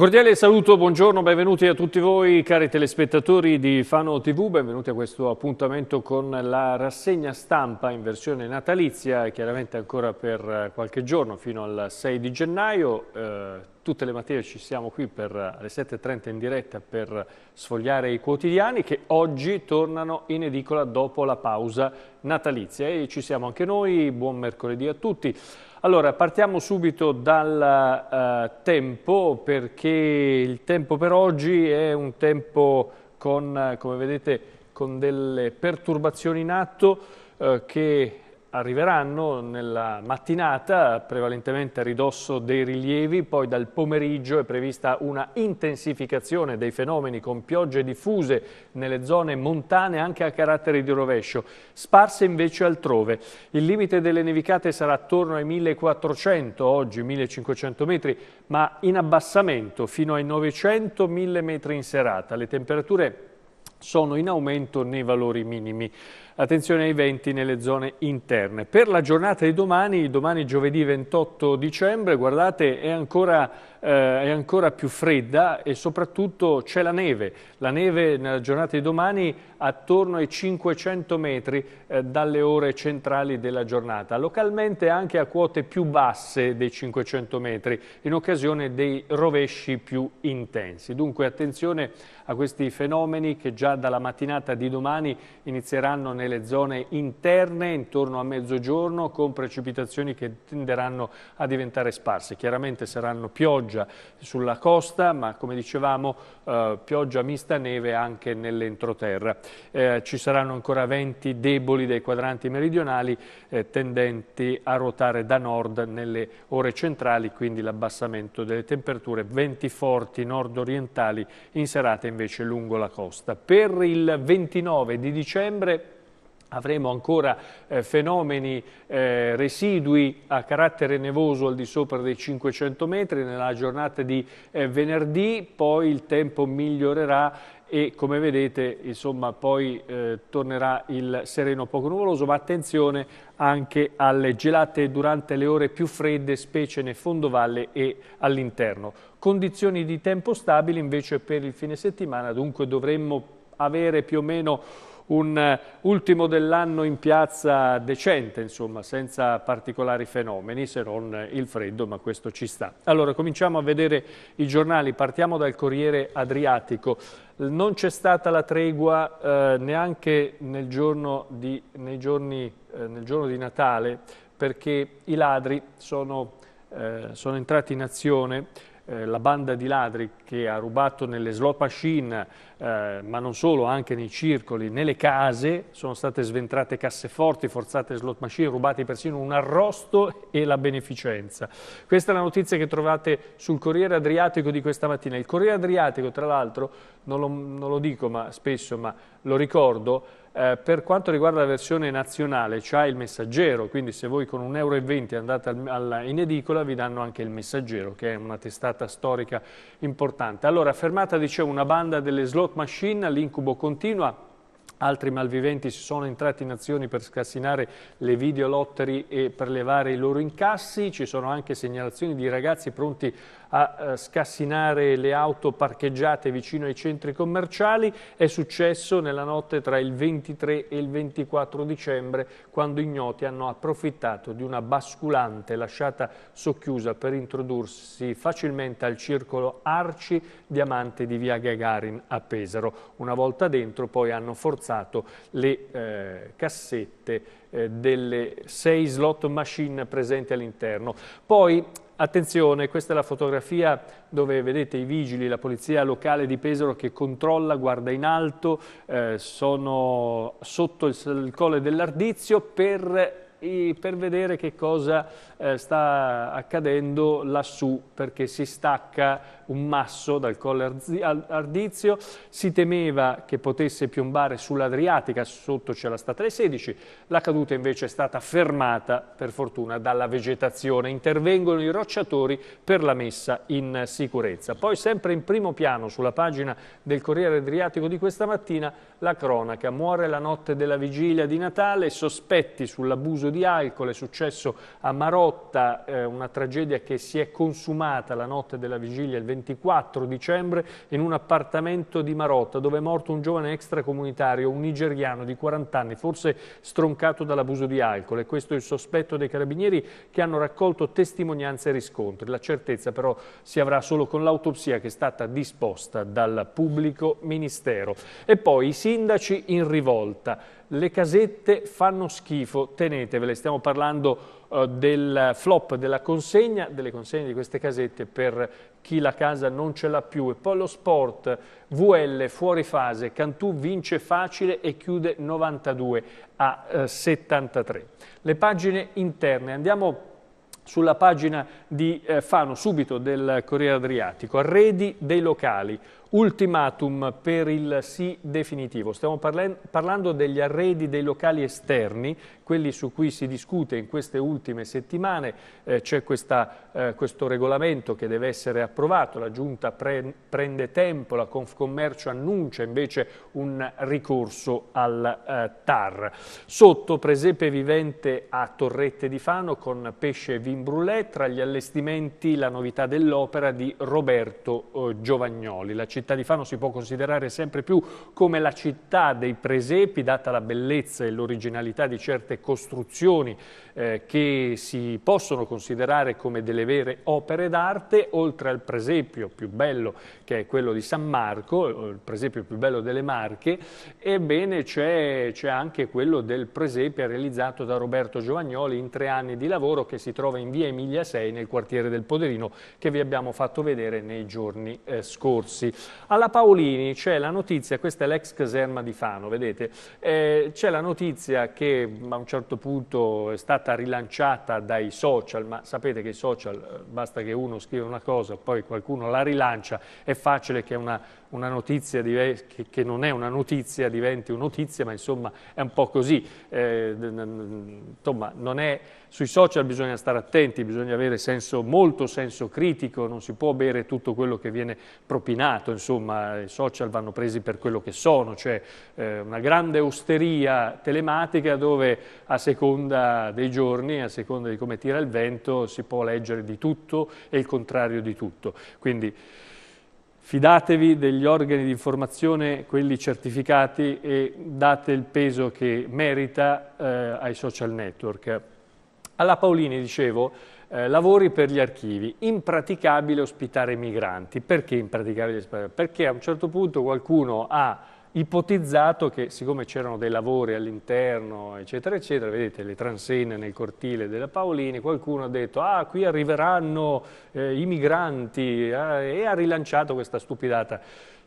Un cordiale saluto, buongiorno, benvenuti a tutti voi cari telespettatori di Fano TV, benvenuti a questo appuntamento con la rassegna stampa in versione natalizia, chiaramente ancora per eh, qualche giorno fino al 6 di gennaio. Eh, tutte le mattine ci siamo qui per, eh, alle 7.30 in diretta per sfogliare i quotidiani che oggi tornano in edicola dopo la pausa natalizia e ci siamo anche noi, buon mercoledì a tutti. Allora, partiamo subito dal uh, tempo, perché il tempo per oggi è un tempo con, come vedete, con delle perturbazioni in atto eh, che arriveranno nella mattinata, prevalentemente a ridosso dei rilievi, poi dal pomeriggio è prevista una intensificazione dei fenomeni con piogge diffuse nelle zone montane anche a carattere di rovescio, sparse invece altrove. Il limite delle nevicate sarà attorno ai 1400, oggi 1500 metri, ma in abbassamento fino ai 900-1000 metri in serata. Le temperature sono in aumento nei valori minimi. Attenzione ai venti nelle zone interne. Per la giornata di domani, domani giovedì 28 dicembre, guardate è ancora, eh, è ancora più fredda e soprattutto c'è la neve. La neve nella giornata di domani attorno ai 500 metri eh, dalle ore centrali della giornata. Localmente anche a quote più basse dei 500 metri in occasione dei rovesci più intensi. Dunque attenzione a questi fenomeni che già dalla mattinata di domani inizieranno nel nelle zone interne intorno a mezzogiorno con precipitazioni che tenderanno a diventare sparse. Chiaramente saranno pioggia sulla costa, ma come dicevamo eh, pioggia mista neve anche nell'entroterra. Eh, ci saranno ancora venti deboli dei quadranti meridionali eh, tendenti a ruotare da nord nelle ore centrali, quindi l'abbassamento delle temperature, venti forti nord-orientali in serata invece lungo la costa. Per il 29 di dicembre Avremo ancora eh, fenomeni eh, residui a carattere nevoso al di sopra dei 500 metri nella giornata di eh, venerdì, poi il tempo migliorerà e come vedete insomma, poi eh, tornerà il sereno poco nuvoloso ma attenzione anche alle gelate durante le ore più fredde specie nel fondovalle e all'interno condizioni di tempo stabili invece per il fine settimana dunque dovremmo avere più o meno un eh, ultimo dell'anno in piazza decente, insomma, senza particolari fenomeni, se non il freddo, ma questo ci sta. Allora, cominciamo a vedere i giornali, partiamo dal Corriere Adriatico. Non c'è stata la tregua eh, neanche nel giorno, di, giorni, eh, nel giorno di Natale, perché i ladri sono, eh, sono entrati in azione eh, la banda di ladri che ha rubato nelle slot machine, eh, ma non solo, anche nei circoli, nelle case, sono state sventrate casseforti, forzate slot machine, rubati persino un arrosto e la beneficenza. Questa è la notizia che trovate sul Corriere Adriatico di questa mattina. Il Corriere Adriatico, tra l'altro, non, non lo dico ma spesso, ma lo ricordo, eh, per quanto riguarda la versione nazionale c'è il messaggero, quindi se voi con 1,20 euro andate al, alla, in edicola vi danno anche il messaggero, che è una testata storica importante. Allora, fermata dicevo una banda delle slot machine, l'incubo continua, Altri malviventi si sono entrati in azioni per scassinare le videolotteri e prelevare i loro incassi. Ci sono anche segnalazioni di ragazzi pronti a eh, scassinare le auto parcheggiate vicino ai centri commerciali. È successo nella notte tra il 23 e il 24 dicembre quando ignoti hanno approfittato di una basculante lasciata socchiusa per introdursi facilmente al circolo Arci Diamante di via Gagarin a Pesaro. Una volta dentro poi hanno forzato le eh, cassette eh, delle sei slot machine presenti all'interno. Poi Attenzione, questa è la fotografia dove vedete i vigili, la polizia locale di Pesaro che controlla, guarda in alto, eh, sono sotto il, il colle dell'Ardizio per per vedere che cosa eh, sta accadendo lassù, perché si stacca un masso dal colle Ardizio, si temeva che potesse piombare sull'Adriatica, sotto c'è la statale 16, la caduta invece è stata fermata, per fortuna, dalla vegetazione. Intervengono i rocciatori per la messa in sicurezza. Poi sempre in primo piano, sulla pagina del Corriere Adriatico di questa mattina, la cronaca. Muore la notte della vigilia di Natale, sospetti sull'abuso abuso di alcol, è successo a Marotta, eh, una tragedia che si è consumata la notte della vigilia, il 24 dicembre, in un appartamento di Marotta, dove è morto un giovane extracomunitario, un nigeriano di 40 anni, forse stroncato dall'abuso di alcol. E questo è il sospetto dei carabinieri che hanno raccolto testimonianze e riscontri. La certezza però si avrà solo con l'autopsia che è stata disposta dal pubblico ministero. E poi i sindaci in rivolta le casette fanno schifo, tenetevele, stiamo parlando eh, del flop, della consegna, delle consegne di queste casette per chi la casa non ce l'ha più. E poi lo sport, VL fuori fase, Cantù vince facile e chiude 92 a eh, 73. Le pagine interne, andiamo sulla pagina di eh, Fano subito del Corriere Adriatico, arredi dei locali, Ultimatum per il sì definitivo. Stiamo parlando degli arredi dei locali esterni, quelli su cui si discute in queste ultime settimane. Eh, C'è eh, questo regolamento che deve essere approvato, la Giunta pre prende tempo, la Confcommercio annuncia invece un ricorso al eh, TAR. Sotto presepe vivente a Torrette di Fano con pesce e vin brulè, tra gli allestimenti la novità dell'opera di Roberto eh, Giovagnoli. La città di Fano si può considerare sempre più come la città dei presepi, data la bellezza e l'originalità di certe costruzioni eh, che si possono considerare come delle vere opere d'arte, oltre al presepio più bello che è quello di San Marco, eh, il presepio più bello delle Marche, ebbene c'è anche quello del presepio realizzato da Roberto Giovagnoli in tre anni di lavoro che si trova in via Emilia 6 nel quartiere del Poderino che vi abbiamo fatto vedere nei giorni eh, scorsi. Alla Paolini c'è la notizia, questa è l'ex caserma di Fano, vedete, eh, c'è la notizia che a un certo punto è stata rilanciata dai social, ma sapete che i social eh, basta che uno scrive una cosa, poi qualcuno la rilancia, è facile che una una notizia che, che, non è una notizia diventi una notizia, ma insomma è un po' così. Eh, insomma, è, sui social bisogna stare attenti, bisogna avere senso, molto senso critico, non si può bere tutto quello che viene propinato, insomma i social vanno presi per quello che sono, cioè eh, una grande osteria telematica dove a seconda dei giorni, a seconda di come tira il vento, si può leggere di tutto e il contrario di tutto. Quindi, Fidatevi degli organi di informazione, quelli certificati, e date il peso che merita eh, ai social network. Alla Paolini, dicevo, eh, lavori per gli archivi, impraticabile ospitare migranti. Perché impraticabile? Perché a un certo punto qualcuno ha ipotizzato che siccome c'erano dei lavori all'interno, eccetera, eccetera, vedete le transenne nel cortile della Paolini, qualcuno ha detto ah qui arriveranno eh, i migranti eh, e ha rilanciato questa stupidata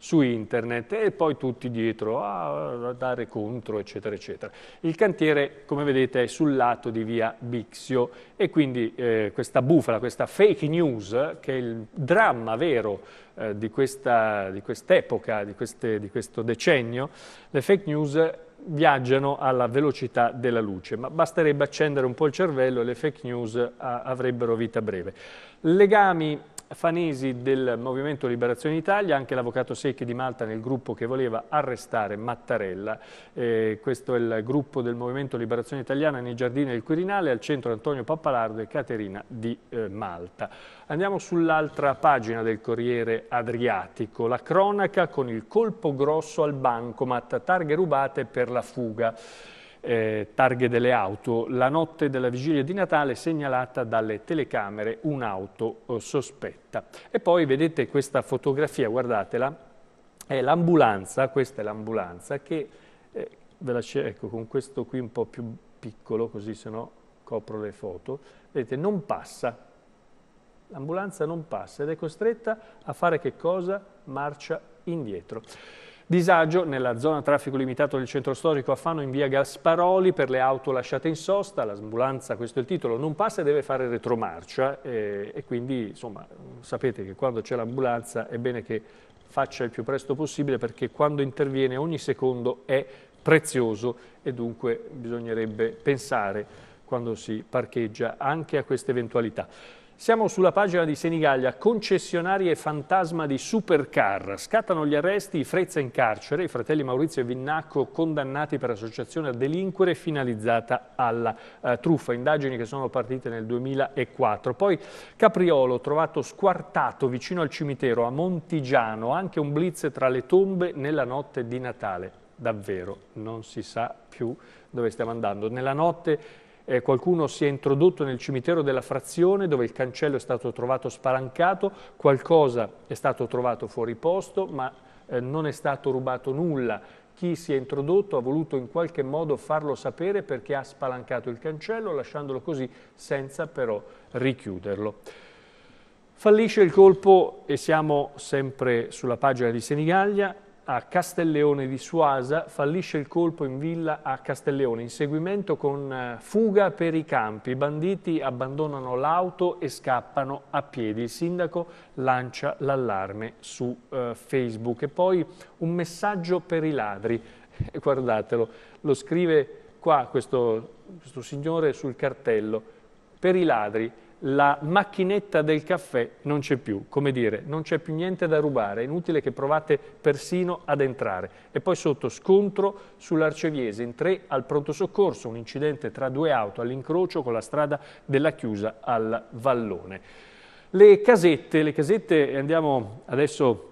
su internet e poi tutti dietro a dare contro, eccetera, eccetera. Il cantiere, come vedete, è sul lato di via Bixio e quindi eh, questa bufala, questa fake news, che è il dramma vero eh, di questa, di, quest di, di questo decennio, le fake news viaggiano alla velocità della luce, ma basterebbe accendere un po' il cervello e le fake news avrebbero vita breve. Legami Fanesi del Movimento Liberazione Italia, anche l'avvocato Secchi di Malta nel gruppo che voleva arrestare Mattarella. Eh, questo è il gruppo del Movimento Liberazione Italiana nei giardini del Quirinale, al centro Antonio Pappalardo e Caterina di eh, Malta. Andiamo sull'altra pagina del Corriere Adriatico, la cronaca con il colpo grosso al bancomat, targhe rubate per la fuga eh, targhe delle auto. La notte della vigilia di Natale segnalata dalle telecamere un'auto eh, sospetta. E poi vedete questa fotografia, guardatela, è l'ambulanza, questa è l'ambulanza che, eh, ve la ecco con questo qui un po' più piccolo così se no copro le foto, vedete non passa, l'ambulanza non passa ed è costretta a fare che cosa? Marcia indietro. Disagio nella zona traffico limitato del centro storico a Fano in via Gasparoli per le auto lasciate in sosta, l'ambulanza, questo è il titolo, non passa e deve fare retromarcia eh, e quindi insomma sapete che quando c'è l'ambulanza è bene che faccia il più presto possibile perché quando interviene ogni secondo è prezioso e dunque bisognerebbe pensare quando si parcheggia anche a questa eventualità. Siamo sulla pagina di Senigallia, concessionarie fantasma di supercar. Scattano gli arresti, Frezza in carcere, i fratelli Maurizio e Vinnacco condannati per associazione a delinquere finalizzata alla eh, truffa. Indagini che sono partite nel 2004. Poi Capriolo, trovato squartato vicino al cimitero a Montigiano, anche un blitz tra le tombe nella notte di Natale. Davvero, non si sa più dove stiamo andando. Nella notte eh, qualcuno si è introdotto nel cimitero della frazione dove il cancello è stato trovato spalancato, qualcosa è stato trovato fuori posto, ma eh, non è stato rubato nulla. Chi si è introdotto ha voluto in qualche modo farlo sapere perché ha spalancato il cancello, lasciandolo così senza però richiuderlo. Fallisce il colpo e siamo sempre sulla pagina di Senigallia, a Castelleone di Suasa, fallisce il colpo in villa a Castelleone, inseguimento con eh, fuga per i campi, i banditi abbandonano l'auto e scappano a piedi, il sindaco lancia l'allarme su eh, Facebook e poi un messaggio per i ladri, guardatelo, lo scrive qua questo, questo signore sul cartello, per i ladri, la macchinetta del caffè non c'è più, come dire, non c'è più niente da rubare, è inutile che provate persino ad entrare. E poi sotto scontro sull'Arceviese, in tre al pronto soccorso, un incidente tra due auto all'incrocio con la strada della chiusa al Vallone. Le casette, le casette andiamo adesso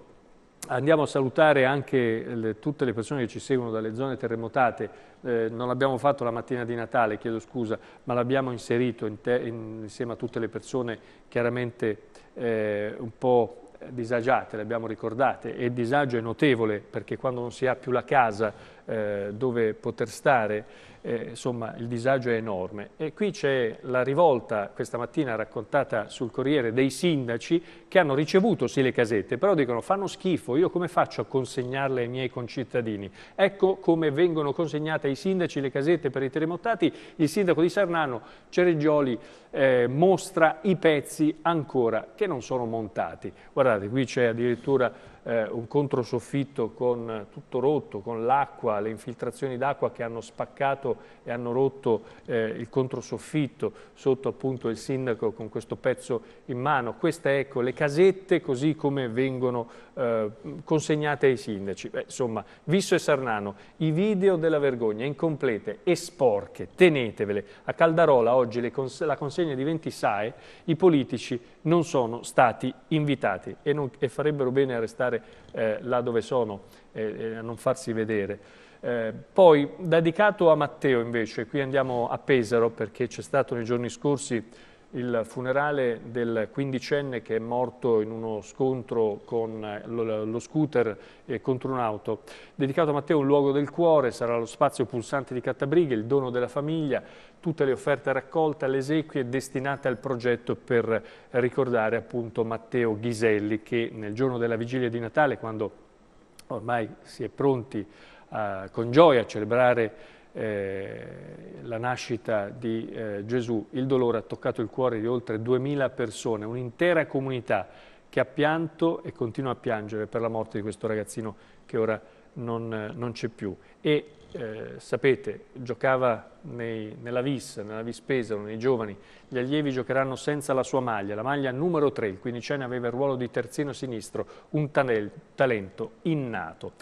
Andiamo a salutare anche le, tutte le persone che ci seguono dalle zone terremotate. Eh, non l'abbiamo fatto la mattina di Natale, chiedo scusa, ma l'abbiamo inserito in te, in, insieme a tutte le persone chiaramente eh, un po' disagiate, le abbiamo ricordate. E il disagio è notevole perché quando non si ha più la casa eh, dove poter stare, eh, insomma il disagio è enorme. E qui c'è la rivolta, questa mattina raccontata sul Corriere, dei sindaci che hanno ricevuto sì le casette, però dicono fanno schifo, io come faccio a consegnarle ai miei concittadini? Ecco come vengono consegnate ai sindaci le casette per i terremotati, il sindaco di Sarnano, Cereggioli, eh, mostra i pezzi ancora che non sono montati. Guardate, qui c'è addirittura eh, un controsoffitto con tutto rotto, con l'acqua, le infiltrazioni d'acqua che hanno spaccato e hanno rotto eh, il controsoffitto, sotto appunto il sindaco con questo pezzo in mano. Queste ecco le casette così come vengono eh, consegnate ai sindaci. Beh, insomma, Visso e Sarnano, i video della vergogna incomplete e sporche, tenetevele. A Caldarola oggi cons la consegna di 20 SAE, i politici non sono stati invitati e, non, e farebbero bene a restare stare eh, là dove sono, eh, eh, a non farsi vedere. Eh, poi dedicato a Matteo invece, qui andiamo a Pesaro perché c'è stato nei giorni scorsi il funerale del quindicenne che è morto in uno scontro con lo scooter contro un'auto. Dedicato a Matteo un luogo del cuore, sarà lo spazio pulsante di Cattabrighe, il dono della famiglia, tutte le offerte raccolte, le esequie destinate al progetto per ricordare appunto Matteo Ghiselli che nel giorno della vigilia di Natale, quando ormai si è pronti eh, con gioia a celebrare eh, la nascita di eh, Gesù, il dolore ha toccato il cuore di oltre 2000 persone, un'intera comunità che ha pianto e continua a piangere per la morte di questo ragazzino che ora non, non c'è più. E eh, sapete, giocava nei, nella VIS, nella VIS Pesaro, nei giovani, gli allievi giocheranno senza la sua maglia, la maglia numero 3, il quindicenne aveva il ruolo di terzino sinistro, un talento innato.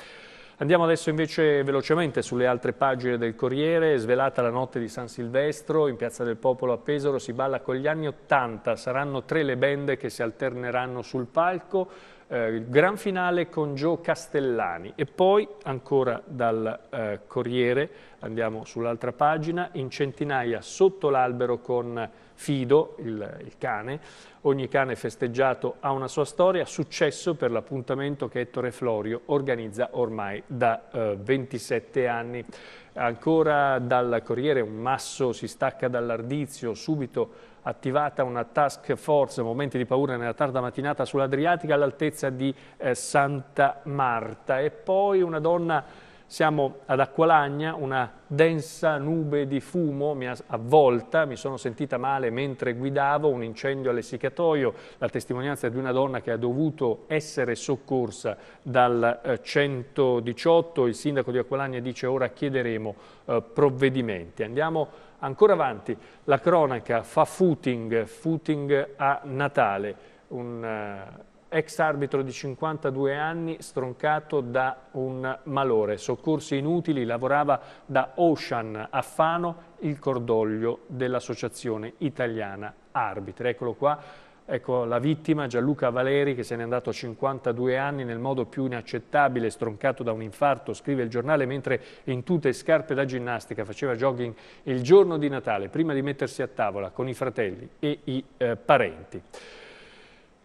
Andiamo adesso invece velocemente sulle altre pagine del Corriere, svelata la notte di San Silvestro, in Piazza del Popolo a Pesaro si balla con gli anni Ottanta, saranno tre le bende che si alterneranno sul palco, eh, gran finale con Joe Castellani e poi ancora dal eh, Corriere, andiamo sull'altra pagina, in centinaia sotto l'albero con Fido, il, il cane, ogni cane festeggiato ha una sua storia, successo per l'appuntamento che Ettore Florio organizza ormai da eh, 27 anni. Ancora dal Corriere un masso si stacca dall'ardizio subito attivata una task force, momenti di paura nella tarda mattinata sull'Adriatica all'altezza di eh, Santa Marta. E poi una donna, siamo ad Acqualagna, una densa nube di fumo mi ha avvolta, mi sono sentita male mentre guidavo, un incendio all'essiccatoio, la testimonianza di una donna che ha dovuto essere soccorsa dal eh, 118, il sindaco di Acqualagna dice ora chiederemo eh, provvedimenti. Andiamo Ancora avanti, la cronaca fa footing, footing a Natale, un eh, ex arbitro di 52 anni stroncato da un malore. Soccorsi inutili, lavorava da Ocean a Fano, il cordoglio dell'Associazione Italiana Arbitri. Eccolo qua Ecco, la vittima, Gianluca Valeri, che se n'è andato a 52 anni nel modo più inaccettabile, stroncato da un infarto, scrive il giornale, mentre in tute e scarpe da ginnastica faceva jogging il giorno di Natale, prima di mettersi a tavola con i fratelli e i eh, parenti.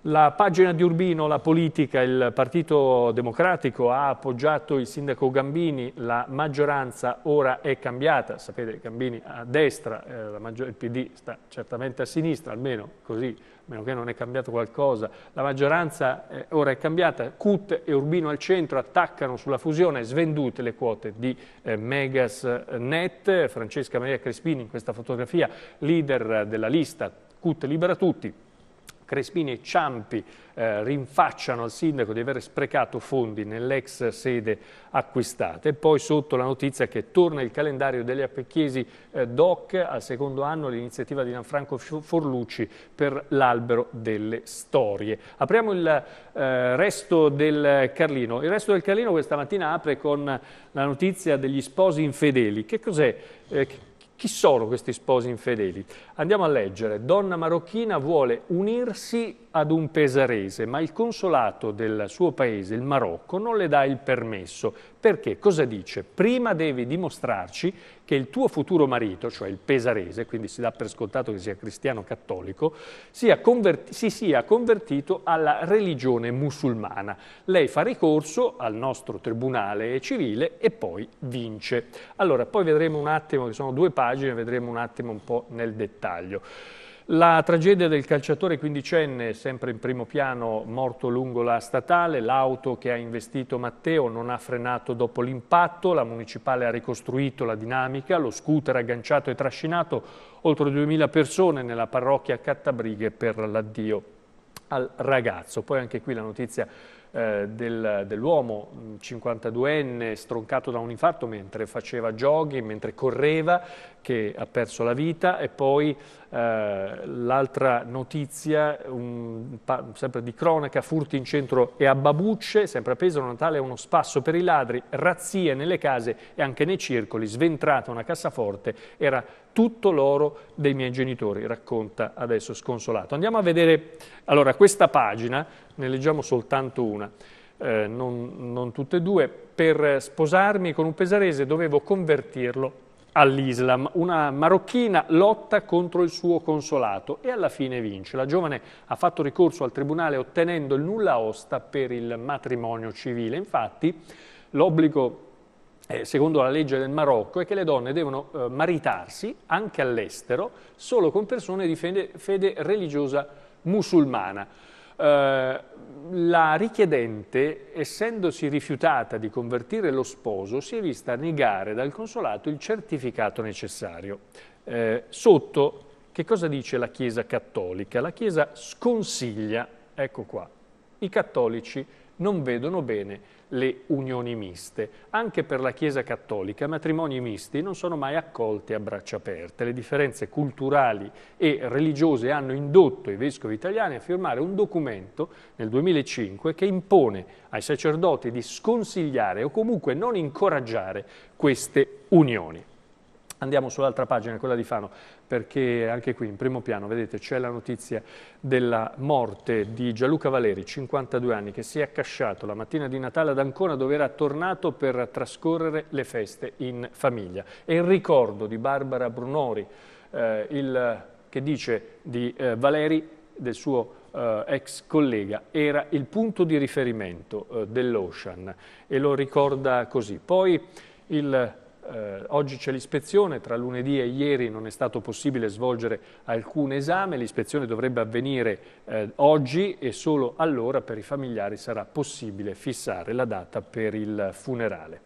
La pagina di Urbino, la politica, il Partito Democratico ha appoggiato il sindaco Gambini, la maggioranza ora è cambiata, sapete Gambini a destra, eh, il PD sta certamente a sinistra, almeno così meno che non è cambiato qualcosa, la maggioranza eh, ora è cambiata, CUT e Urbino al centro attaccano sulla fusione, svendute le quote di eh, Megasnet, Francesca Maria Crespini in questa fotografia, leader della lista CUT Libera Tutti, Crespini e Ciampi eh, rinfacciano al sindaco di aver sprecato fondi nell'ex sede acquistata. E poi sotto la notizia che torna il calendario degli appecchiesi eh, DOC al secondo anno l'iniziativa di Gianfranco Forlucci per l'albero delle storie. Apriamo il eh, resto del Carlino. Il resto del Carlino questa mattina apre con la notizia degli sposi infedeli. Che cos'è? Eh, chi sono questi sposi infedeli? Andiamo a leggere. Donna marocchina vuole unirsi ad un pesarese, ma il consolato del suo paese, il Marocco, non le dà il permesso perché? Cosa dice? Prima devi dimostrarci che il tuo futuro marito, cioè il pesarese, quindi si dà per scontato che sia cristiano cattolico, sia converti- si sia convertito alla religione musulmana. Lei fa ricorso al nostro tribunale civile e poi vince. Allora, poi vedremo un attimo, che sono due pagine, vedremo un attimo un po' nel dettaglio. La tragedia del calciatore quindicenne, sempre in primo piano, morto lungo la statale, l'auto che ha investito Matteo non ha frenato dopo l'impatto, la municipale ha ricostruito la dinamica, lo scooter agganciato e trascinato, oltre 2.000 persone nella parrocchia Cattabrighe per l'addio al ragazzo. Poi anche qui la notizia eh, del, dell'uomo 52enne mm, stroncato da un infarto mentre faceva joghi, mentre correva, che ha perso la vita e poi eh, l'altra notizia, un, sempre di cronaca, furti in centro e a Babucce, sempre a Pesaro, Natale è uno spasso per i ladri, razzie nelle case e anche nei circoli, sventrata una cassaforte, era tutto l'oro dei miei genitori, racconta adesso sconsolato. Andiamo a vedere, allora questa pagina, ne leggiamo soltanto una, eh, non, non tutte e due, per sposarmi con un pesarese dovevo convertirlo all'Islam. Una marocchina lotta contro il suo consolato e alla fine vince. La giovane ha fatto ricorso al tribunale ottenendo il nulla osta per il matrimonio civile. Infatti l'obbligo eh, secondo la legge del Marocco è che le donne devono eh, maritarsi anche all'estero solo con persone di fede, fede religiosa musulmana. Eh, la richiedente, essendosi rifiutata di convertire lo sposo, si è vista negare dal consolato il certificato necessario. Eh, sotto, che cosa dice la Chiesa cattolica? La Chiesa sconsiglia, ecco qua, i cattolici non vedono bene le unioni miste. Anche per la Chiesa Cattolica matrimoni misti non sono mai accolti a braccia aperte. Le differenze culturali e religiose hanno indotto i vescovi italiani a firmare un documento nel 2005 che impone ai sacerdoti di sconsigliare o comunque non incoraggiare queste unioni. Andiamo sull'altra pagina, quella di Fano, perché anche qui in primo piano, vedete, c'è la notizia della morte di Gianluca Valeri, 52 anni, che si è accasciato la mattina di Natale ad Ancona dove era tornato per trascorrere le feste in famiglia. E il ricordo di Barbara Brunori, eh, il, che dice di eh, Valeri, del suo Uh, ex collega, era il punto di riferimento uh, dell'Ocean e lo ricorda così. Poi il eh, oggi c'è l'ispezione, tra lunedì e ieri non è stato possibile svolgere alcun esame, l'ispezione dovrebbe avvenire eh, oggi e solo allora per i familiari sarà possibile fissare la data per il funerale.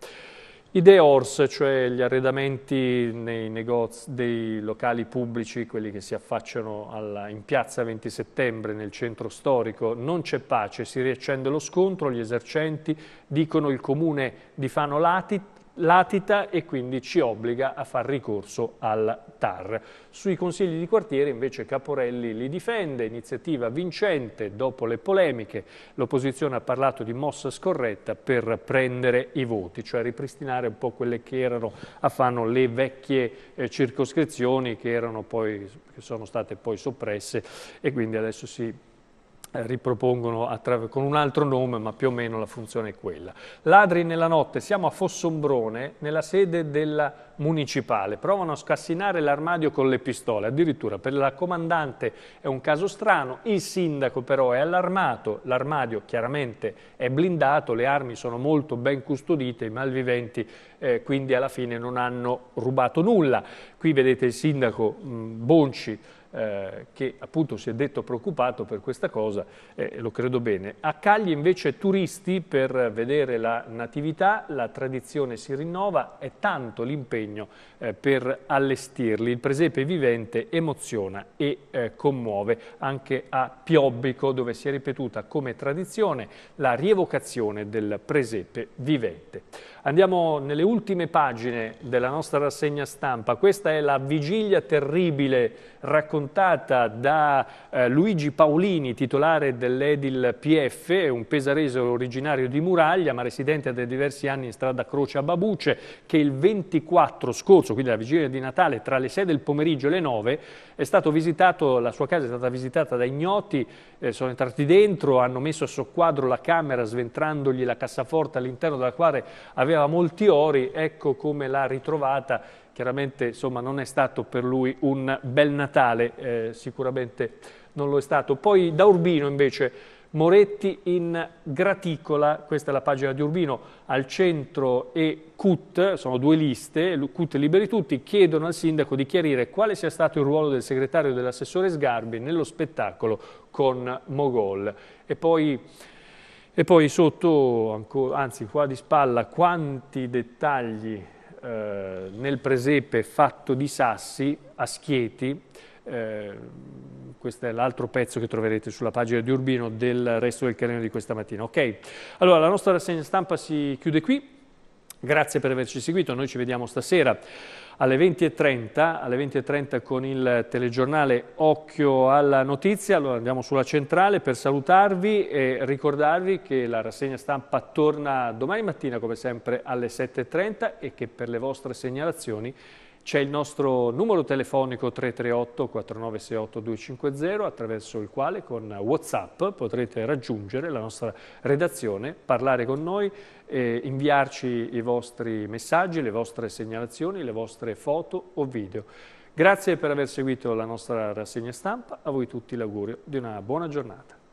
I deors, cioè gli arredamenti nei negozi dei locali pubblici, quelli che si affacciano alla, in piazza 20 settembre nel centro storico, non c'è pace, si riaccende lo scontro, gli esercenti dicono il comune di Fano Lati latita e quindi ci obbliga a far ricorso al TAR. Sui consigli di quartiere invece Caporelli li difende, iniziativa vincente dopo le polemiche. L'opposizione ha parlato di mossa scorretta per prendere i voti, cioè ripristinare un po' quelle che erano a fanno le vecchie eh, circoscrizioni che, poi, che sono state poi soppresse e quindi adesso si eh, ripropongono con un altro nome, ma più o meno la funzione è quella. Ladri nella notte, siamo a Fossombrone, nella sede della municipale, provano a scassinare l'armadio con le pistole, addirittura per la comandante è un caso strano, il sindaco però è allarmato, l'armadio chiaramente è blindato, le armi sono molto ben custodite, i malviventi eh, quindi alla fine non hanno rubato nulla. Qui vedete il sindaco mh, Bonci, eh, che appunto si è detto preoccupato per questa cosa, eh, lo credo bene. A Cagli invece turisti per vedere la natività, la tradizione si rinnova, è tanto l'impegno eh, per allestirli. Il presepe vivente emoziona e eh, commuove anche a Piobbico dove si è ripetuta come tradizione la rievocazione del presepe vivente. Andiamo nelle ultime pagine della nostra rassegna stampa. Questa è la vigilia terribile raccontata da eh, Luigi Paolini, titolare dell'Edil PF, un pesarese originario di Muraglia, ma residente da diversi anni in strada Croce a Babuce, che il 24 scorso, quindi la vigilia di Natale, tra le 6 del pomeriggio e le 9, è stato visitato, la sua casa è stata visitata da ignoti, eh, sono entrati dentro, hanno messo a soqquadro la camera, sventrandogli la cassaforte all'interno della quale aveva aveva molti ori, ecco come l'ha ritrovata. Chiaramente insomma, non è stato per lui un bel Natale, eh, sicuramente non lo è stato. Poi da Urbino invece, Moretti in Graticola, questa è la pagina di Urbino, al centro e CUT, sono due liste, CUT Liberi Tutti, chiedono al sindaco di chiarire quale sia stato il ruolo del segretario dell'assessore Sgarbi nello spettacolo con Mogol. E poi... E poi sotto, ancora, anzi qua di spalla, quanti dettagli eh, nel presepe fatto di sassi a schieti, eh, questo è l'altro pezzo che troverete sulla pagina di Urbino del resto del carino di questa mattina. Ok, allora la nostra rassegna stampa si chiude qui. Grazie per averci seguito, noi ci vediamo stasera alle 20.30, alle 20.30 con il telegiornale Occhio alla Notizia, allora andiamo sulla centrale per salutarvi e ricordarvi che la rassegna stampa torna domani mattina come sempre alle 7.30 e che per le vostre segnalazioni c'è il nostro numero telefonico 338 4968 250 attraverso il quale con Whatsapp potrete raggiungere la nostra redazione, parlare con noi, eh, inviarci i vostri messaggi, le vostre segnalazioni, le vostre foto o video. Grazie per aver seguito la nostra rassegna stampa, a voi tutti l'augurio di una buona giornata.